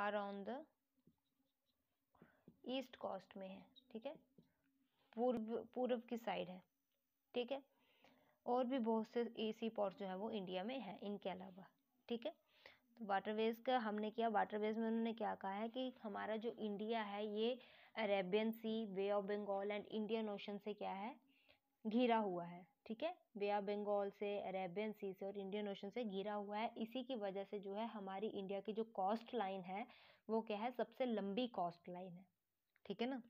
are on the east coast में है ठीक है पूर्व पूर्व की साइड है ठीक है और भी बहुत से एसी पोर्ट जो है वो इंडिया में है इनके अलावा ठीक है तो वाटरवेज का हमने किया वाटरवेज में उन्होंने क्या कहा है कि हमारा जो इंडिया है ये Arabian sea bay of Bengal and Indian ocean से क्या है घिरा हुआ है ठीक है बे ऑफ बंगाल से अरेबियन सी से और इंडियन ओशन से घिरा हुआ है इसी की वजह से जो है हमारी इंडिया की जो कॉस्ट लाइन है वो क्या है सबसे लंबी कॉस्ट लाइन है ठीक है ना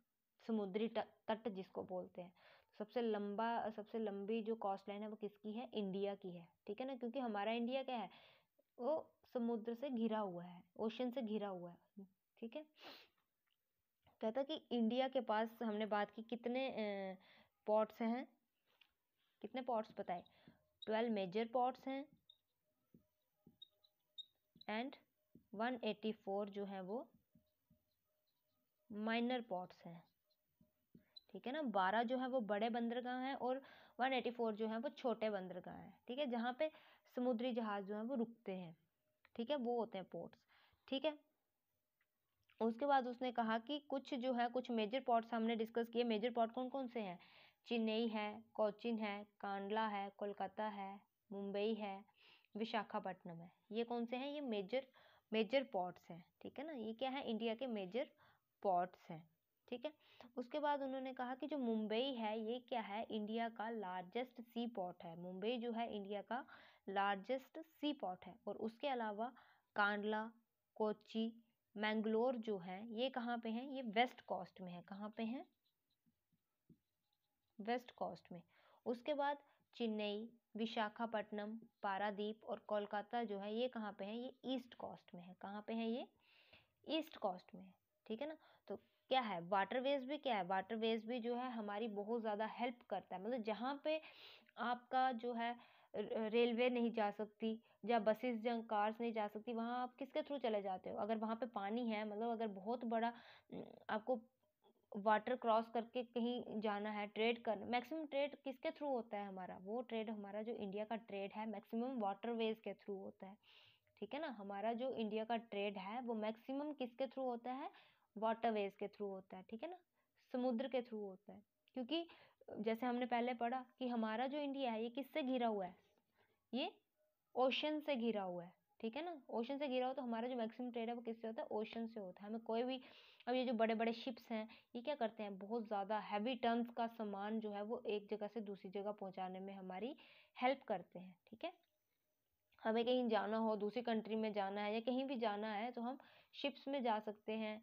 समुद्री तट जिसको बोलते हैं सबसे लंबा सबसे लंबी जो कॉस्ट लाइन है वो किसकी है इंडिया की है ठीक है ना क्योंकि हमारा इंडिया क्या है वो समुद्र से घिरा हुआ है ओशन से घिरा हुआ है ठीक है कहता कि इंडिया के पास हमने बात की कितने पॉट्स हैं कितने पॉट्स बताए ट्वेल्व मेजर पॉट्स हैं एंड वन एटी फोर जो है वो माइनर पॉट्स हैं ठीक है ना बारह जो है वो बड़े बंदरगाह हैं और वन एटी फोर जो है वो छोटे बंदरगाह हैं ठीक है जहाँ पे समुद्री जहाज़ जो है वो रुकते हैं ठीक है वो होते हैं पोर्ट्स ठीक है उसके बाद उसने कहा कि कुछ जो है कुछ मेजर पोर्ट्स हमने डिस्कस किए मेजर पोर्ट कौन कौन से हैं चेन्नई है कोचिन है कांडला है कोलकाता है मुंबई है विशाखापट्टनम है ये कौन से हैं ये मेजर मेजर पोर्ट्स हैं ठीक है ना ये क्या है इंडिया के मेजर पोर्ट्स हैं ठीक है उसके बाद उन्होंने कहा कि जो मुंबई है ये क्या है इंडिया का लार्जेस्ट सी पोर्ट है मुंबई जो है इंडिया का लार्जेस्ट सी पोर्ट है और उसके अलावा कांडला कोची मैंगलोर जो है ये कहाँ पे हैं ये वेस्ट कोस्ट में है कहाँ पे हैं वेस्ट कोस्ट में उसके बाद चेन्नई विशाखापट्टनम पारादीप और कोलकाता जो है ये कहाँ पे है ये ईस्ट कोस्ट में है कहाँ पे है ये ईस्ट कोस्ट में है ठीक है ना तो क्या है वाटरवेज भी क्या है वाटरवेज भी जो है हमारी बहुत ज़्यादा हेल्प करता है मतलब जहाँ पे आपका जो है रेलवे नहीं जा सकती या बसेस या कार्स नहीं जा सकती वहाँ आप किसके थ्रू चले जाते हो अगर वहाँ पे पानी है मतलब अगर बहुत बड़ा आपको वाटर क्रॉस करके कहीं जाना है ट्रेड करना मैक्सिमम ट्रेड किसके थ्रू होता है हमारा वो ट्रेड हमारा जो इंडिया का ट्रेड है मैक्सिमम वाटरवेज के थ्रू होता है ठीक है ना हमारा जो इंडिया का ट्रेड है वो मैक्सिमम किसके थ्रू होता है वाटरवेज के थ्रू होता है ठीक है ना समुद्र के थ्रू होता है क्योंकि जैसे हमने पहले पढ़ा कि हमारा जो इंडिया है ये किससे घिरा हुआ है ये ओशन से घिरा हुआ है ठीक है ना ओशन से घिरा हुआ तो हमारा जो मैक्सिमम ट्रेड है वो किससे होता है ओशन से होता है हमें कोई भी अब ये जो बड़े बड़े शिप्स हैं ये क्या करते हैं बहुत ज़्यादा हैवी टर्म्स का सामान जो है वो एक जगह से दूसरी जगह पहुँचाने में हमारी हेल्प करते हैं ठीक है हमें कहीं जाना हो दूसरी कंट्री में जाना है या कहीं भी जाना है तो हम शिप्स में जा सकते हैं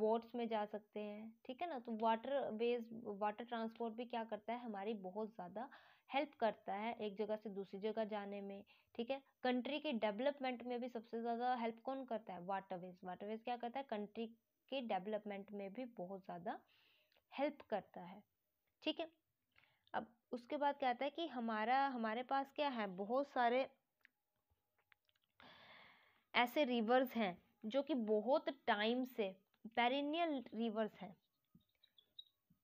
बोट्स में जा सकते हैं ठीक है ना तो वाटर बेस वाटर ट्रांसपोर्ट भी क्या करता है हमारी बहुत ज़्यादा हेल्प करता है एक जगह से दूसरी जगह जाने में ठीक है कंट्री के डेवलपमेंट में भी सबसे ज़्यादा हेल्प कौन करता है वाटर वेज वाटर वेज क्या करता है कंट्री के डेवलपमेंट में भी बहुत ज़्यादा हेल्प करता है ठीक है अब उसके बाद क्या आता है कि हमारा हमारे पास क्या है बहुत सारे ऐसे रिवर्स हैं जो कि बहुत टाइम से पेरिनियल रिवर्स हैं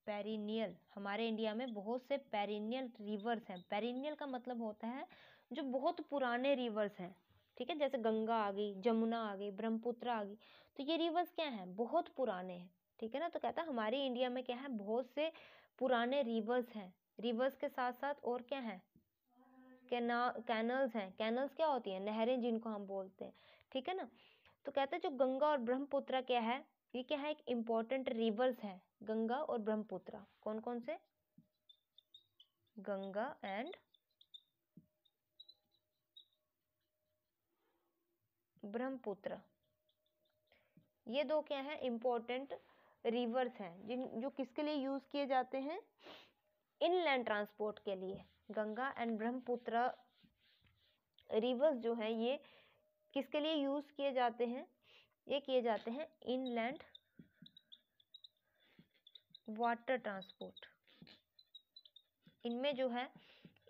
पेरिनियल हमारे इंडिया में बहुत से पेरिनियल रिवर्स हैं पेरिनियल का मतलब होता है जो बहुत पुराने रिवर्स हैं ठीक है जैसे गंगा आ गई जमुना आ गई ब्रह्मपुत्र आ गई तो ये रिवर्स क्या हैं बहुत पुराने हैं ठीक है ना तो कहता है हमारे इंडिया में क्या है बहुत से पुराने रिवर्स हैं रिवर्स के साथ साथ और क्या हैं कैनल्स हैं कैनल्स क्या होती हैं नहरें जिनको हम बोलते हैं ठीक है ना तो कहते हैं जो गंगा और ब्रह्मपुत्र क्या है ये क्या है एक इम्पॉर्टेंट रिवर्स है गंगा और ब्रह्मपुत्र कौन कौन से गंगा एंड ब्रह्मपुत्र ये दो क्या है इम्पोर्टेंट रिवर्स हैं जिन जो किसके लिए यूज़ किए जाते हैं इनलैंड ट्रांसपोर्ट के लिए गंगा एंड ब्रह्मपुत्र रिवर्स जो हैं ये किसके लिए यूज़ किए जाते हैं ये किए जाते हैं इनलैंड वाटर ट्रांसपोर्ट इनमें जो है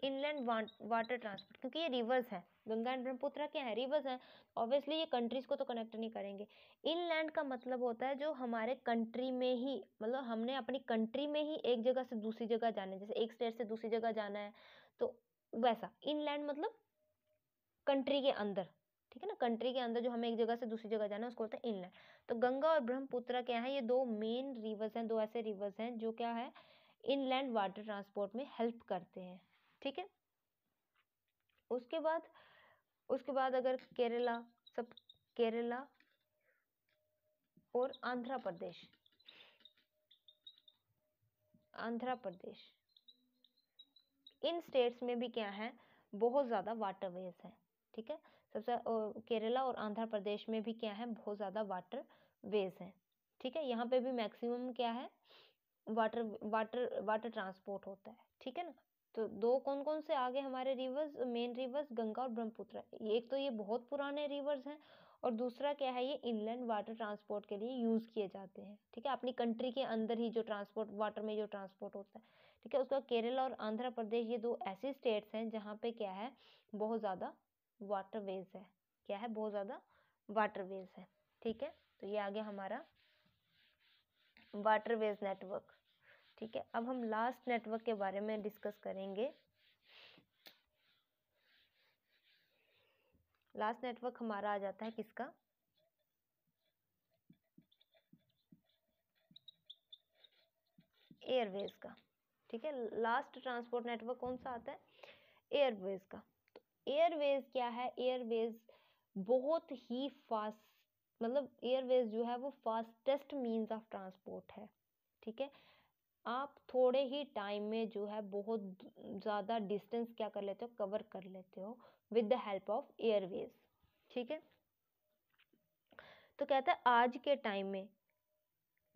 इनलैंड वाटर ट्रांसपोर्ट क्योंकि ये रिवर्स है गंगा एंड ब्रह्मपुत्र क्या है रिवर्स है ऑब्वियसली ये कंट्रीज़ को तो कनेक्ट नहीं करेंगे इनलैंड का मतलब होता है जो हमारे कंट्री में ही मतलब हमने अपनी कंट्री में ही एक जगह से दूसरी जगह जाना है जैसे एक स्टेट से दूसरी जगह जाना है तो वैसा इनलैंड मतलब कंट्री के अंदर ठीक है ना कंट्री के अंदर जो हमें एक जगह से दूसरी जगह जाना है उसको होता है इनलैंड तो गंगा और ब्रह्मपुत्र क्या है ये दो मेन रिवर्स हैं दो ऐसे रिवर्स हैं जो क्या है इनलैंड वाटर ट्रांसपोर्ट में हेल्प करते हैं ठीक है उसके बाद उसके बाद अगर केरला सब केरला और आंध्र प्रदेश आंध्र प्रदेश इन स्टेट्स में भी क्या है बहुत ज़्यादा वाटर वेज है ठीक है सबसे केरला और आंध्र प्रदेश में भी क्या है बहुत ज़्यादा वाटर वेज है ठीक है यहाँ पे भी मैक्सिमम क्या है वाटर वाटर वाटर ट्रांसपोर्ट होता है ठीक है ना तो दो कौन कौन से आगे हमारे रिवर्स मेन रिवर्स गंगा और ब्रह्मपुत्र एक तो ये बहुत पुराने रिवर्स हैं और दूसरा क्या है ये इनलैंड वाटर ट्रांसपोर्ट के लिए यूज़ किए जाते हैं ठीक है अपनी कंट्री के अंदर ही जो ट्रांसपोर्ट वाटर में जो ट्रांसपोर्ट होता है ठीक है उसका केरल केरला और आंध्र प्रदेश ये दो ऐसी स्टेट्स हैं जहाँ पे क्या है बहुत ज़्यादा वाटर वेज है क्या है बहुत ज़्यादा वाटर वेज है ठीक है तो ये आगे हमारा वाटर वेज नेटवर्क ठीक है अब हम लास्ट नेटवर्क के बारे में डिस्कस करेंगे लास्ट नेटवर्क हमारा आ जाता है किसका एयरवेज का ठीक है लास्ट ट्रांसपोर्ट नेटवर्क कौन सा आता है एयरवेज का तो एयरवेज क्या है एयरवेज बहुत ही फास्ट मतलब एयरवेज जो है वो फास्टेस्ट मीन्स ऑफ ट्रांसपोर्ट है ठीक है आप थोड़े ही टाइम में जो है बहुत ज़्यादा डिस्टेंस क्या कर लेते हो कवर कर लेते हो with the help of airways ठीक है तो कहते हैं आज के टाइम में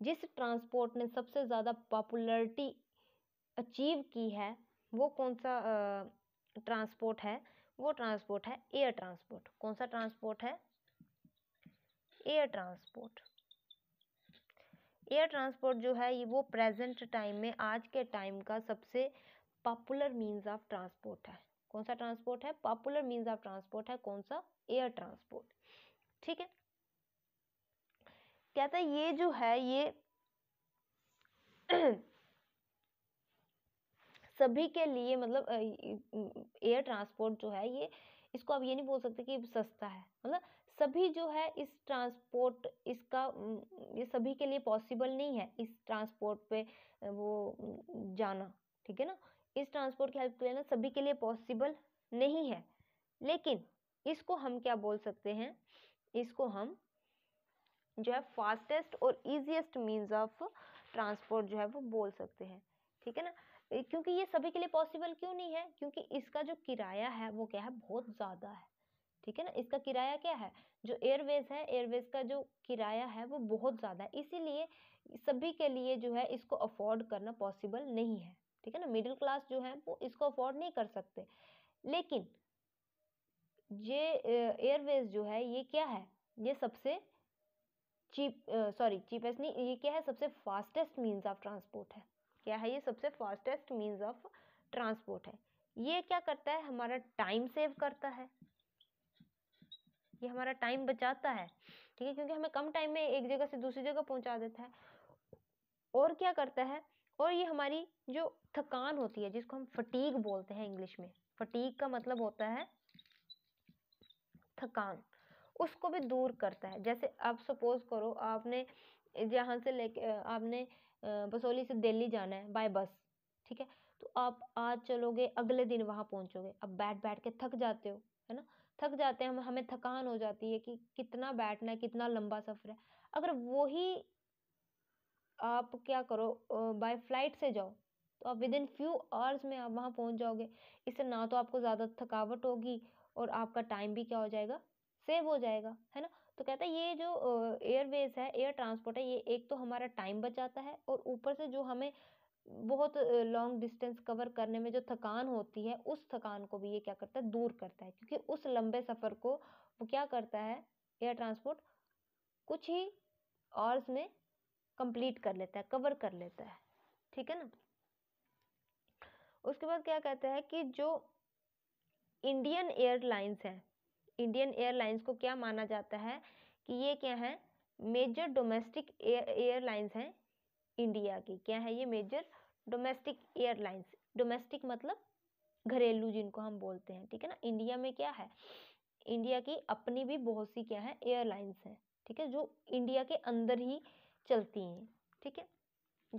जिस ट्रांसपोर्ट ने सबसे ज़्यादा पॉपुलरिटी अचीव की है वो कौन सा ट्रांसपोर्ट है वो ट्रांसपोर्ट है एयर ट्रांसपोर्ट कौन सा ट्रांसपोर्ट है एयर ट्रांसपोर्ट एयर ट्रांसपोर्ट जो है ये वो प्रेजेंट टाइम में आज के टाइम का सबसे पॉपुलर मीन्स ऑफ ट्रांसपोर्ट है कौन सा ट्रांसपोर्ट है पॉपुलर मीन्स ऑफ ट्रांसपोर्ट है कौन सा एयर ट्रांसपोर्ट ठीक है कहता है ये जो है ये सभी के लिए मतलब एयर ट्रांसपोर्ट जो है ये इसको आप ये नहीं बोल सकते कि सस्ता है मतलब सभी जो है इस ट्रांसपोर्ट इसका ये सभी के लिए पॉसिबल नहीं है इस ट्रांसपोर्ट पे वो जाना ठीक है ना इस ट्रांसपोर्ट की हेल्प लेना सभी के लिए पॉसिबल नहीं है लेकिन इसको हम क्या बोल सकते हैं इसको हम जो है फास्टेस्ट और ईजिएस्ट मीन्स ऑफ ट्रांसपोर्ट जो है वो बोल सकते हैं ठीक है ना क्योंकि ये सभी के लिए पॉसिबल क्यों नहीं है क्योंकि इसका जो किराया है वो क्या है बहुत ज़्यादा है ठीक है ना इसका किराया क्या है जो एयरवेज है एयरवेज का जो किराया है वो बहुत ज़्यादा है इसीलिए सभी के लिए जो है इसको अफोर्ड करना पॉसिबल नहीं है ठीक है ना मिडिल क्लास जो है वो इसको अफोर्ड नहीं कर सकते लेकिन ये एयरवेज जो है ये क्या है ये सबसे चीप सॉरी चीपेस्ट नहीं ये क्या है सबसे फास्टेस्ट मीन्स ऑफ ट्रांसपोर्ट है क्या है ये सबसे फास्टेस्ट मीन्स ऑफ ट्रांसपोर्ट है ये क्या करता है हमारा टाइम सेव करता है ये हमारा टाइम बचाता है ठीक है क्योंकि हमें कम टाइम में एक जगह से दूसरी जगह पहुंचा देता है और क्या करता है और ये हमारी जो थकान होती है जिसको हम फटीक बोलते हैं इंग्लिश में फटीक का मतलब होता है थकान उसको भी दूर करता है जैसे आप सपोज करो आपने जहाँ से लेके आपने बसोली से दिल्ली जाना है बाय बस ठीक है तो आप आज चलोगे अगले दिन वहाँ पहुँचोगे अब बैठ बैठ के थक जाते हो है ना थक जाते हैं हम हमें थकान हो जाती है कि कितना बैठना है कितना लंबा सफ़र है अगर वही आप क्या करो बाय फ्लाइट से जाओ तो आप विद इन फ्यू आवर्स में आप वहाँ पहुँच जाओगे इससे ना तो आपको ज़्यादा थकावट होगी और आपका टाइम भी क्या हो जाएगा सेव हो जाएगा है ना तो कहता है ये जो एयरवेज है एयर ट्रांसपोर्ट है ये एक तो हमारा टाइम बचाता है और ऊपर से जो हमें बहुत लॉन्ग डिस्टेंस कवर करने में जो थकान होती है उस थकान को भी ये क्या करता है दूर करता है क्योंकि उस लंबे सफ़र को वो क्या करता है एयर ट्रांसपोर्ट कुछ ही आवर्स में कंप्लीट कर लेता है कवर कर लेता है ठीक है ना उसके बाद क्या कहता है कि जो इंडियन एयरलाइंस है इंडियन एयरलाइंस को क्या माना जाता है कि ये क्या है मेजर डोमेस्टिक एयरलाइंस हैं इंडिया की क्या है ये मेजर डोमेस्टिक एयरलाइंस डोमेस्टिक मतलब घरेलू जिनको हम बोलते हैं ठीक है ना इंडिया में क्या है इंडिया की अपनी भी बहुत सी क्या है एयरलाइंस हैं ठीक है जो इंडिया के अंदर ही चलती हैं ठीक है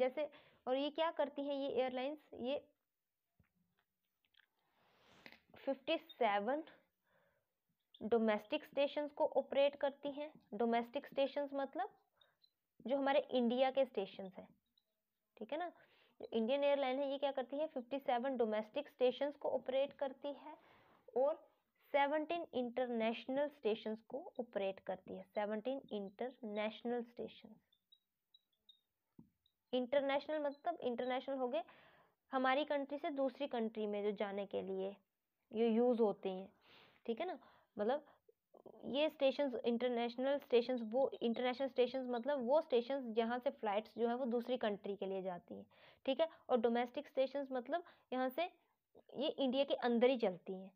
जैसे और ये क्या करती हैं ये एयरलाइंस ये फिफ्टी सेवन डोमेस्टिक स्टेशन को ऑपरेट करती हैं डोमेस्टिक स्टेशन मतलब जो हमारे इंडिया के स्टेशन हैं ठीक है ना जो इंडियन एयरलाइन है ये क्या करती है 57 डोमेस्टिक स्टेशन को ऑपरेट करती है और 17 इंटरनेशनल स्टेशन को ऑपरेट करती है 17 इंटरनेशनल स्टेशन इंटरनेशनल मतलब इंटरनेशनल हो गए हमारी कंट्री से दूसरी कंट्री में जो जाने के लिए ये यूज़ होते हैं ठीक है ना मतलब ये स्टेशन इंटरनेशनल स्टेशन वो इंटरनेशनल स्टेशन मतलब वो स्टेशन जहाँ से फ़्लाइट्स जो है वो दूसरी कंट्री के लिए जाती हैं ठीक है और डोमेस्टिक स्टेशन मतलब यहाँ से ये इंडिया के अंदर ही चलती हैं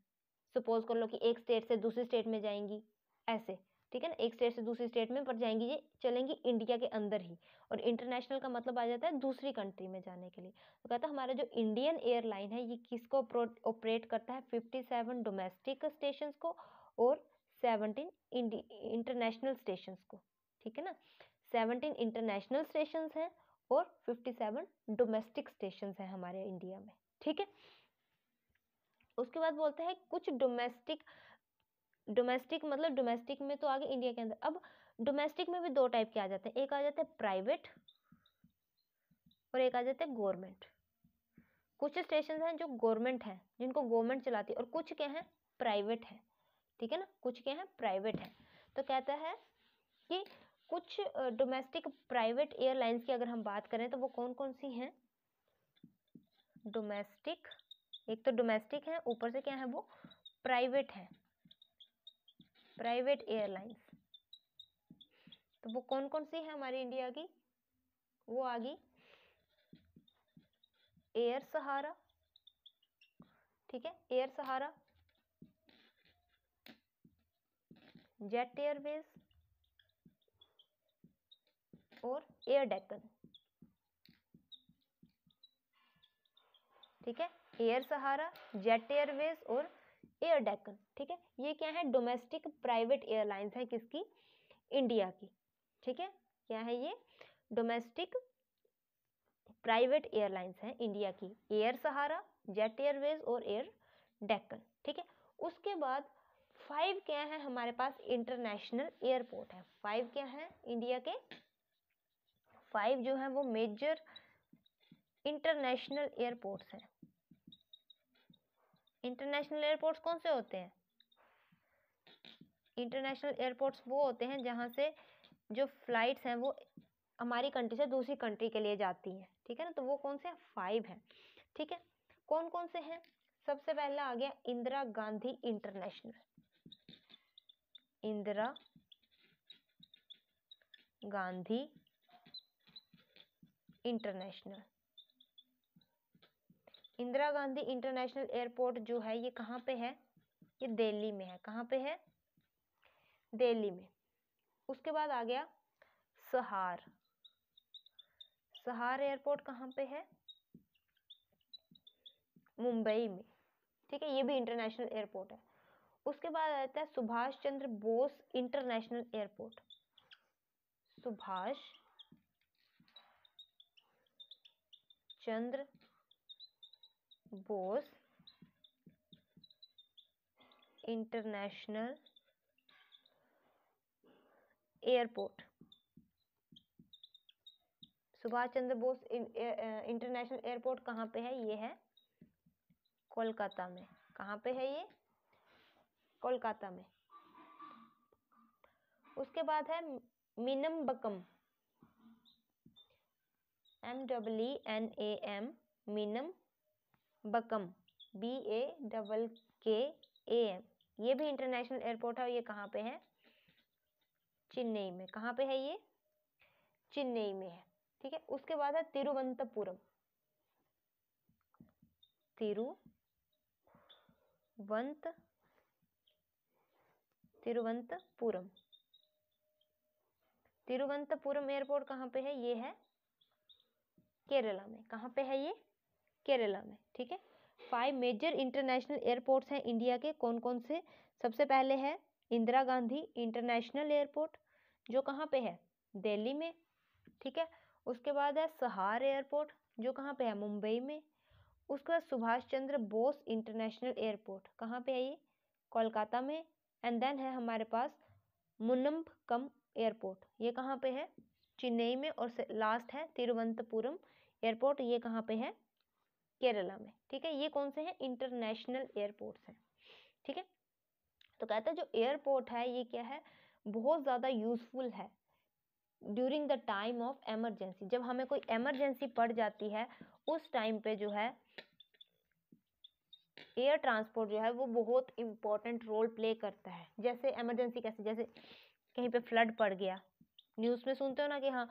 सपोज़ कर लो कि एक स्टेट से दूसरी स्टेट में जाएंगी ऐसे ठीक है ना एक स्टेट से दूसरी स्टेट में पर जाएंगी ये चलेंगी इंडिया के अंदर ही और इंटरनेशनल का मतलब आ जाता है दूसरी कंट्री में जाने के लिए तो कहता है हमारा जो इंडियन एयरलाइन है ये किसको ऑपरेट करता है फिफ्टी सेवन डोमेस्टिक स्टेशन को और सेवनटीन इंटरनेशनल स्टेशन को ठीक है ना सेवनटीन इंटरनेशनल स्टेशन हैं और फिफ्टी सेवन डोमेस्टिक स्टेशन हैं हमारे इंडिया में ठीक है उसके बाद बोलते हैं कुछ डोमेस्टिक डोमेस्टिक मतलब डोमेस्टिक में तो आगे इंडिया के अंदर अब डोमेस्टिक में भी दो टाइप के आ जाते हैं एक आ जाते हैं प्राइवेट और एक आ जाते हैं गवर्नमेंट कुछ स्टेशन हैं जो गवर्नमेंट हैं जिनको गवर्नमेंट चलाती है और कुछ क्या हैं प्राइवेट हैं ठीक है ना कुछ क्या है प्राइवेट है तो कहता है कि कुछ डोमेस्टिक प्राइवेट एयरलाइंस की अगर हम बात करें तो वो कौन कौन सी हैं डोमेस्टिक एक तो डोमेस्टिक है ऊपर से क्या है वो प्राइवेट है प्राइवेट एयरलाइंस तो वो कौन कौन सी है हमारी इंडिया की वो आ गई एयर सहारा ठीक है एयर सहारा जेट एयरवेज और एयर डेकन ठीक है एयर सहारा जेट एयरवेज और एयर डेकन ठीक है ये क्या है डोमेस्टिक प्राइवेट एयरलाइंस है किसकी इंडिया की ठीक है क्या है ये डोमेस्टिक प्राइवेट एयरलाइंस हैं इंडिया की एयर सहारा जेट एयरवेज और एयर डेकन ठीक है उसके बाद फाइव क्या है हमारे पास इंटरनेशनल एयरपोर्ट है फाइव क्या है इंडिया के फाइव जो है वो मेजर इंटरनेशनल एयरपोर्ट्स हैं इंटरनेशनल एयरपोर्ट्स कौन से होते हैं इंटरनेशनल एयरपोर्ट्स वो होते हैं जहाँ से जो फ्लाइट्स हैं वो हमारी कंट्री से दूसरी कंट्री के लिए जाती हैं ठीक है ना तो वो कौन से फाइव हैं ठीक है कौन कौन से हैं सबसे पहला आ गया Indira Gandhi international Indira Gandhi international Indira Gandhi international airport जो है ये कहाँ पे है ये दिल्ली में है कहाँ पे है दिल्ली में उसके बाद आ गया सहार सहार एयरपोर्ट कहाँ पे है मुंबई में ठीक है ये भी इंटरनेशनल एयरपोर्ट है उसके बाद आता है Subhash Chandra Bose international airport Subhash Chandra Bose international airport Subhash Chandra Bose international airport कहाँ पे है ये है कोलकाता में कहाँ पे है ये कोलकाता में उसके बाद है Meenambakkam M double N A M Meenambakkam B A double K A M ये भी इंटरनेशनल एयरपोर्ट है ये कहाँ पे है चेन्नई में कहाँ पे है ये चेन्नई में है ठीक है उसके बाद है तिरुवंतपुरम तिरुवंत तिरुवंतपुरम तिरुवंतपुरम एयरपोर्ट कहाँ पे है ये है केरला में कहाँ पे है ये केरला में ठीक है फाइव मेजर इंटरनेशनल एयरपोर्ट्स हैं इंडिया के कौन कौन से सबसे पहले है इंदिरा गांधी इंटरनेशनल एयरपोर्ट जो कहाँ पे है दिल्ली में ठीक है उसके बाद है सहार एयरपोर्ट जो कहाँ पे है मुंबई में उसके बाद सुभाष चंद्र बोस इंटरनेशनल एयरपोर्ट कहाँ पे है ये कोलकाता में एंड देन है हमारे पास मुनम्बकम एयरपोर्ट ये कहाँ पे है चेन्नई में और लास्ट है तिरुवनंतपुरम एयरपोर्ट ये कहाँ पे है केरला में ठीक है ये कौन से हैं इंटरनेशनल एयरपोर्ट्स हैं ठीक है तो कहते हैं जो एयरपोर्ट है ये क्या है बहुत ज़्यादा यूज़फुल है during the time of emergency जब हमें कोई एमरजेंसी पड़ जाती है उस टाइम पे जो है एयर ट्रांसपोर्ट जो है वो बहुत इम्पोर्टेंट रोल प्ले करता है जैसे एमरजेंसी कैसे जैसे कहीं पे फ्लड पड़ गया न्यूज़ में सुनते हो ना कि हाँ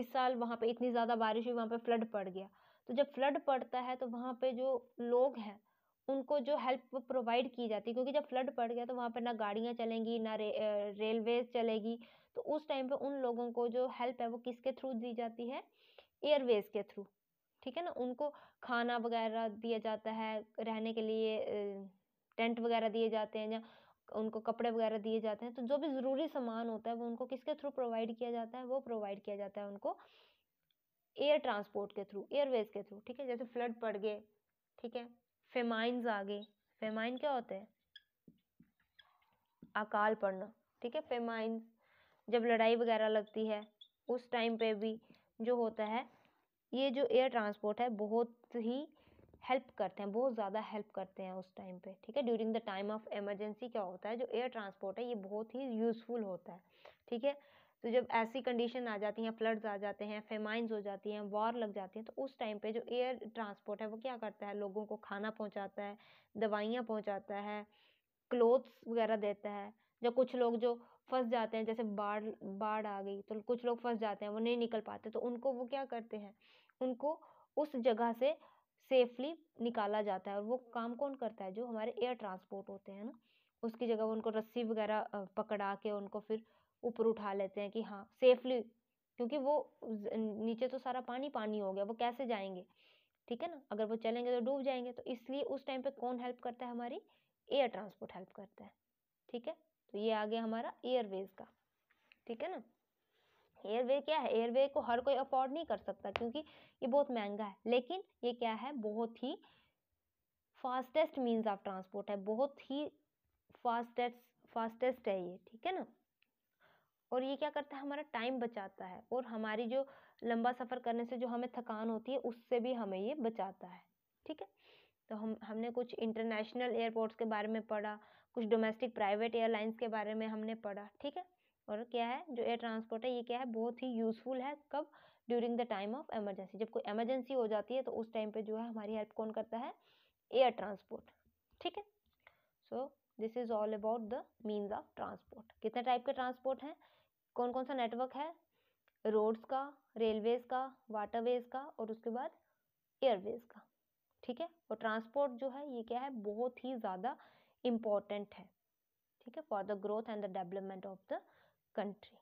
इस साल वहाँ पे इतनी ज़्यादा बारिश हुई वहाँ पे फ्लड पड़ गया तो जब फ्लड पड़ता है तो वहाँ पे जो लोग हैं उनको जो हेल्प प्रोवाइड की जाती है क्योंकि जब फ्लड पड़ गया तो वहाँ पर ना गाड़ियाँ चलेंगी ना रे, रेलवे चलेगी तो उस टाइम पे उन लोगों को जो हेल्प है वो किसके थ्रू दी जाती है एयरवेज के थ्रू ठीक है ना उनको खाना वगैरह दिया जाता है रहने के लिए टेंट वगैरह दिए जाते हैं या उनको कपड़े वगैरह दिए जाते हैं तो जो भी ज़रूरी सामान होता है वो उनको किसके थ्रू प्रोवाइड किया जाता है वो प्रोवाइड किया जाता है उनको एयर ट्रांसपोर्ट के थ्रू एयरवेज के थ्रू ठीक है जैसे फ्लड पड़ गए ठीक है फेमाइंस आ गए फेमाइन क्या होते हैं अकाल पड़ना ठीक है फेमाइंस जब लड़ाई वगैरह लगती है उस टाइम पे भी जो होता है ये जो एयर ट्रांसपोर्ट है बहुत ही हेल्प करते हैं बहुत ज़्यादा हेल्प करते हैं उस टाइम पे ठीक है during the time of emergency क्या होता है जो एयर ट्रांसपोर्ट है ये बहुत ही यूज़फुल होता है ठीक है तो जब ऐसी कंडीशन आ जाती हैं फ्लड्स आ जाते हैं फेमाइंस हो जाती हैं वॉर लग जाती हैं तो उस टाइम पे जो एयर ट्रांसपोर्ट है वो क्या करता है लोगों को खाना पहुंचाता है दवाइयाँ पहुंचाता है क्लोथ्स वगैरह देता है जो कुछ लोग जो फंस जाते हैं जैसे बाढ़ बाढ़ आ गई तो कुछ लोग फंस जाते हैं वो नहीं निकल पाते तो उनको वो क्या करते हैं उनको उस जगह से सेफली निकाला जाता है और वो काम कौन करता है जो हमारे एयर ट्रांसपोर्ट होते हैं ना उसकी जगह वो उनको रस्सी वगैरह पकड़ा के उनको फिर ऊपर उठा लेते हैं कि हाँ सेफली क्योंकि वो नीचे तो सारा पानी पानी हो गया वो कैसे जाएंगे ठीक है ना अगर वो चलेंगे तो डूब जाएंगे तो इसलिए उस टाइम पे कौन हेल्प करता है हमारी एयर ट्रांसपोर्ट हेल्प करता है ठीक है तो ये आ गया हमारा एयरवेज का ठीक है ना एयरवे क्या है एयरवे को हर कोई अफोर्ड नहीं कर सकता क्योंकि ये बहुत महंगा है लेकिन ये क्या है बहुत ही फास्टेस्ट मीन्स ऑफ ट्रांसपोर्ट है बहुत ही फास्टेस्ट फास्टेस्ट है ये ठीक है ना और ये क्या करता है हमारा टाइम बचाता है और हमारी जो लंबा सफ़र करने से जो हमें थकान होती है उससे भी हमें ये बचाता है ठीक है तो हम हमने कुछ इंटरनेशनल एयरपोर्ट्स के बारे में पढ़ा कुछ डोमेस्टिक प्राइवेट एयरलाइंस के बारे में हमने पढ़ा ठीक है और क्या है जो एयर ट्रांसपोर्ट है ये क्या है बहुत ही यूज़फुल है कब during the time of emergency जब कोई एमरजेंसी हो जाती है तो उस टाइम पे जो है हमारी हेल्प कौन करता है एयर ट्रांसपोर्ट ठीक है so this is all about the means of transport कितने टाइप के ट्रांसपोर्ट हैं कौन कौन सा नेटवर्क है रोड्स का रेलवेज़ का वाटरवेज़ का और उसके बाद एयरवेज़ का ठीक है और ट्रांसपोर्ट जो है ये क्या है बहुत ही ज़्यादा इम्पॉर्टेंट है ठीक है for the growth and the development of the country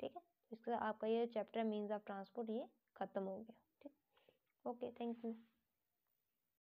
ठीक है इसके साथ आपका ये चैप्टर मीन्स ऑफ ट्रांसपोर्ट ये ख़त्म हो गया ठीक ओके थैंक यू